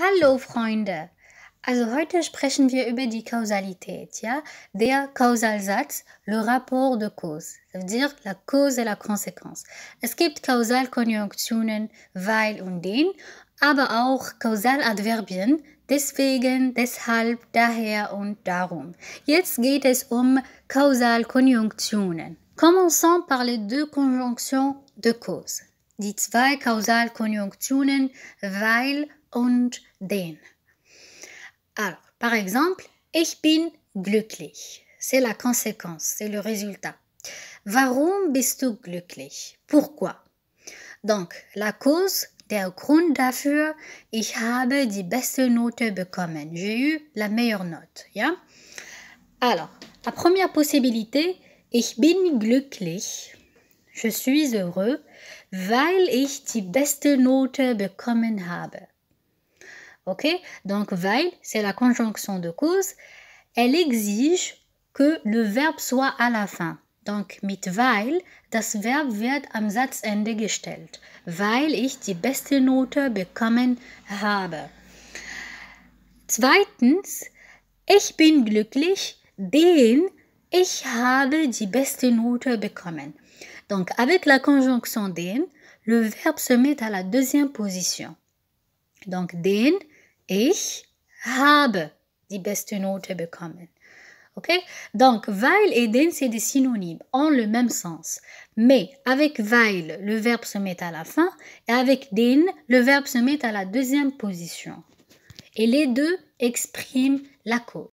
Hallo Freunde! Also heute sprechen wir über die Kausalität, ja? Der Kausalsatz, le rapport de cause, das veut dire la cause et la conséquence. Es gibt Kausalkonjunktionen weil und den, aber auch Kausaladverbien deswegen, deshalb, daher und darum. Jetzt geht es um Kausalkonjunktionen. Commençons par les deux conjonctions de cause. Die zwei Kausalkonjunktionen weil und den. Alors, par exemple, ich bin glücklich. C'est la conséquence, c'est le résultat. Warum bist du glücklich? Pourquoi? Donc, la cause, der Grund dafür, ich habe die beste Note bekommen. J'ai eu la meilleure note. Ja? Alors, la première possibilité, ich bin glücklich. Je suis heureux, weil ich die beste Note bekommen habe. Ok Donc, weil, c'est la conjonction de cause. Elle exige que le verbe soit à la fin. Donc, mit weil, das Verb wird am Satzende gestellt. Weil ich die beste Note bekommen habe. Zweitens, ich bin glücklich, denn ich habe die beste Note bekommen. Donc, avec la conjonction den, le verbe se met à la deuxième position. Donc, den Ich habe die beste Note bekommen. Okay? Donc, weil et den, c'est des synonymes, ont le même sens. Mais avec weil, le verbe se met à la fin, et avec den, le verbe se met à la deuxième position. Et les deux expriment la cause.